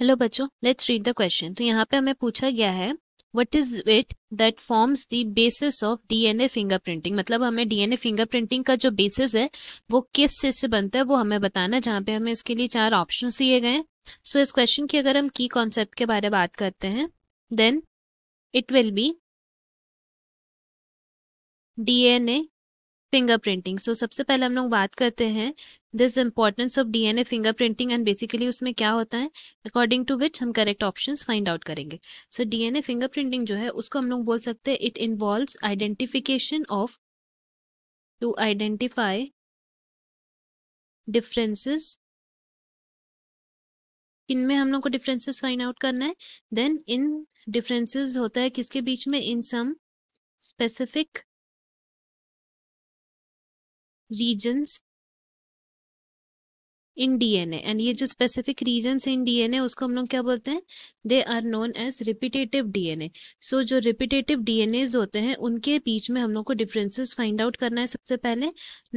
hello बच्चों let's read the question तो यहाँ पे हमें पूछा गया है what is it that forms the basis of DNA fingerprinting मतलब हमें डीएनए फिंगरप्रिंटिंग का जो बेसिस है वो किस चीज से बनता है वो हमें बताना जहाँ पे हमें इसके लिए चार ऑप्शन दिए गए हैं सो so, इस क्वेश्चन की अगर हम की कॉन्सेप्ट के बारे में बात करते हैं then it will be DNA finger printing so सबसे पहले हम लोग बात करते हैं this importance of D N A finger printing and basically उसमें क्या होता है अकॉर्डिंग टू विच हम करेक्ट ऑप्शन फाइंड आउट करेंगे so D N A finger printing जो है उसको हम लोग बोल सकते हैं it involve identification of to identify differences में हम लोग को डिफरेंसेस फाइंड आउट करना है देन इन डिफरेंसेस होता है किसके बीच में in some specific regions in DNA and ये जो स्पेसिफिक रीजन्स इन डीएनए उसको हम लोग क्या बोलते हैं they are known as repetitive DNA so जो रिपीटेटिव डीएनएज होते हैं उनके बीच में हम लोग को डिफरेंसेस फाइंड आउट करना है सबसे पहले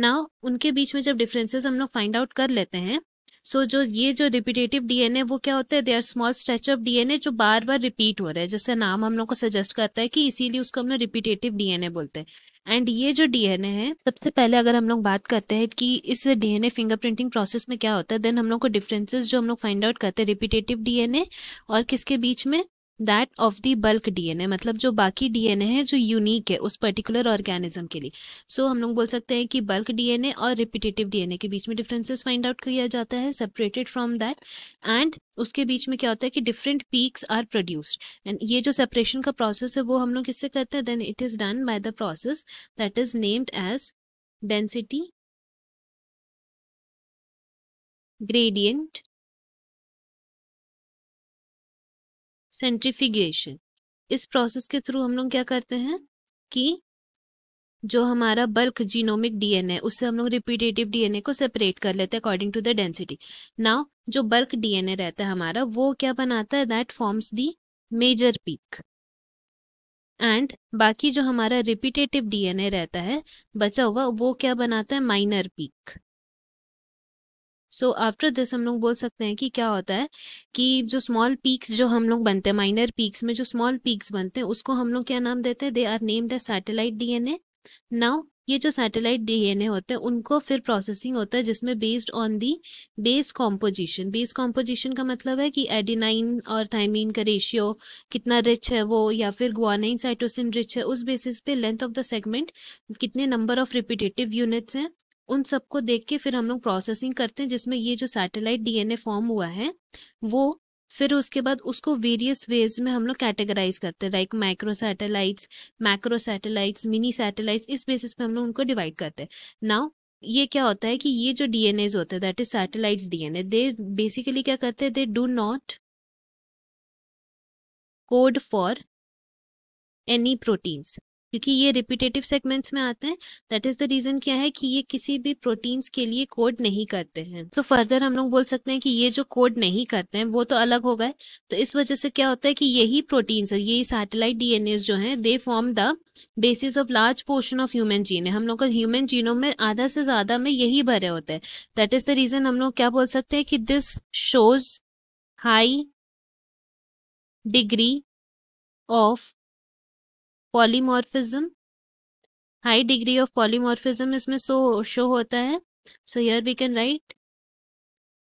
ना उनके बीच में जब डिफरेंसेस हम लोग फाइंड आउट कर लेते हैं सो so, जो ये जो रिपीटेटिव डीएनए वो क्या होता है they are small stretch of DNA जो बार बार रिपीट हो रहा है जैसे नाम हम लोग को सजेस्ट करता है कि इसीलिए उसको हम लोग रिपीटेटिव डीएनए बोलते हैं एंड ये जो डीएनए है सबसे पहले अगर हम लोग बात करते हैं कि इस डीएनए फिंगरप्रिंटिंग प्रोसेस में क्या होता है देन हम लोग को डिफरेंसेस जो हम लोग फाइंड आउट करते हैं रिपीटेटिव डीएनए और किसके बीच में that of the bulk DNA मतलब जो बाकी डीएनए है जो यूनिक है उस पर्टिकुलर ऑर्गेनिज्म के लिए सो so, हम लोग बोल सकते हैं कि बल्क डीएनए और रिपीटेटिव डीएनए के बीच में डिफरेंसेस फाइंड आउट किया जाता है सेपरेटेड फ्रॉम दैट एंड उसके बीच में क्या होता है कि different peaks are produced and ये जो सेपरेशन का प्रोसेस है वो हम लोग इससे करते हैं then it is done by the process that is named as density gradient centrifugation इस प्रोसेस के थ्रू हम लोग क्या करते हैं कि जो हमारा बल्क जीनोमिक डीएनए उससे हम लोग रिपीटेटिव डीएनए को सेपरेट कर लेते हैं according to the density now जो बल्क डीएनए रहता है हमारा वो क्या बनाता है that forms the major peak and बाकी जो हमारा रिपीटेटिव डीएनए रहता है बचा हुआ वो क्या बनाता है minor peak so after this हम लोग बोल सकते हैं कि क्या होता है कि जो स्मॉल पीक्स जो हम लोग बनते हैं माइनर पीक्स में जो स्मॉल पीक्स बनते हैं उसको हम लोग क्या नाम देते हैं they are named as satellite DNA now ये जो सैटेलाइट डीएनए होते हैं उनको फिर प्रोसेसिंग होता है जिसमें based on the base composition base composition का मतलब है कि एडिनाइन और थाइमिन का रेशियो कितना रिच है वो या फिर गुआनाइन साइटोसिन रिच है उस बेसिस पे लेंथ ऑफ द सेगमेंट कितने नंबर ऑफ रिपीटेटिव यूनिट्स हैं उन सबको देख के फिर हम लोग प्रोसेसिंग करते हैं जिसमें ये जो सैटेलाइट डीएनए फॉर्म हुआ है वो फिर उसके बाद उसको वेरियस वेव्स में हम लोग कैटेगराइज करते हैं like micro satellites macro satellites mini satellites इस बेसिस पे हम लोग उनको डिवाइड करते हैं नाउ ये क्या होता है कि ये जो डीएनएज होते हैं that is satellites DNA they basically क्या करते हैं they do not code for any proteins क्योंकि ये रिपीटेटिव सेगमेंट्स में आते हैं दैट इज द रीजन क्या है कि ये किसी भी प्रोटीन्स के लिए कोड नहीं करते हैं तो फर्दर हम लोग बोल सकते हैं कि ये जो कोड नहीं करते हैं वो तो अलग हो गए तो इस वजह से क्या होता है कि यही प्रोटीन्स यही सैटेलाइट डीएनए जो है they form the basis of large portion of human gene है हम लोग का ह्यूमन जीनों में आधा से ज्यादा में यही भरे होते हैं दैट इज द रीजन हम लोग क्या बोल सकते हैं कि this shows high degree of polymorphism high degree of polymorphism इसमें शो शो होता है so here we can write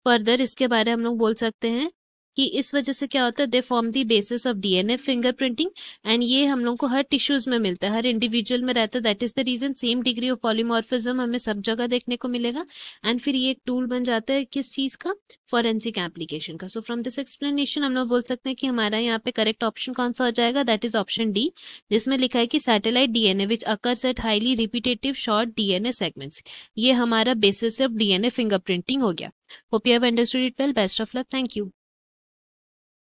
further इसके बारे हम लोग बोल सकते हैं कि इस वजह से क्या होता है they form the basis of DNA fingerprinting and ये हम लोग को हर टिश्यूज में मिलता है हर इंडिविजुअल में रहता है that is the reason same degree of polymorphism हमें सब जगह देखने को मिलेगा एंड फिर ये एक टूल बन जाता है किस चीज का फॉरेंसिक एप्लीकेशन का सो फ्रॉम दिस एक्सप्लेनेशन हम लोग बोल सकते हैं कि हमारा यहाँ पे करेक्ट ऑप्शन कौन सा हो जाएगा दैट इज ऑप्शन डी जिसमें लिखा है कि satellite DNA which occurs at highly repetitive short DNA segments ये हमारा बेसिस ऑफ डीएनए फिंगरप्रिंटिंग हो गया hope you have understood it well best of luck thank you